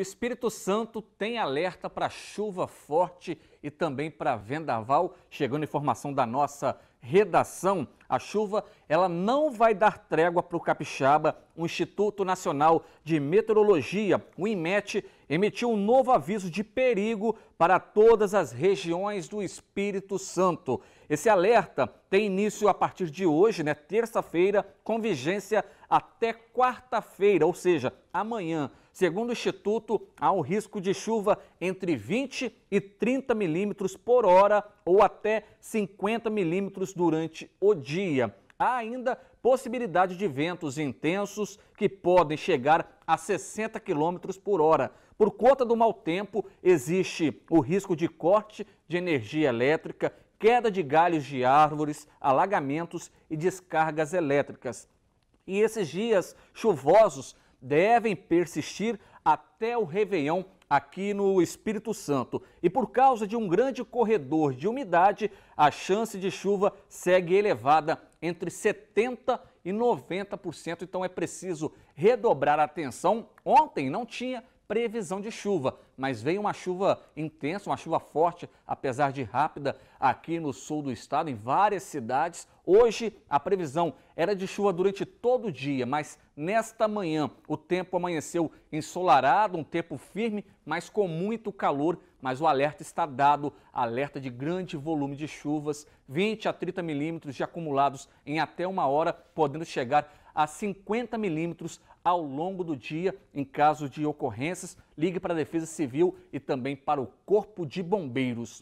O Espírito Santo tem alerta para chuva forte e também para vendaval. Chegando informação da nossa redação, a chuva ela não vai dar trégua para o Capixaba. O Instituto Nacional de Meteorologia, o INMET, emitiu um novo aviso de perigo para todas as regiões do Espírito Santo. Esse alerta tem início a partir de hoje, né, terça-feira, com vigência até quarta-feira, ou seja, amanhã. Segundo o Instituto, há um risco de chuva entre 20 e 30 milímetros por hora ou até 50 milímetros durante o dia. Há ainda possibilidade de ventos intensos que podem chegar a 60 km por hora. Por conta do mau tempo, existe o risco de corte de energia elétrica, queda de galhos de árvores, alagamentos e descargas elétricas. E esses dias chuvosos devem persistir até o Réveillon aqui no Espírito Santo. E por causa de um grande corredor de umidade, a chance de chuva segue elevada entre 70% e 90%. Então é preciso redobrar a atenção. Ontem não tinha previsão de chuva, mas veio uma chuva intensa, uma chuva forte, apesar de rápida, aqui no sul do estado, em várias cidades. Hoje a previsão era de chuva durante todo o dia, mas nesta manhã o tempo amanheceu ensolarado, um tempo firme, mas com muito calor. Mas o alerta está dado, alerta de grande volume de chuvas, 20 a 30 milímetros de acumulados em até uma hora, podendo chegar a 50 milímetros ao longo do dia em caso de ocorrências. Ligue para a Defesa Civil e também para o Corpo de Bombeiros.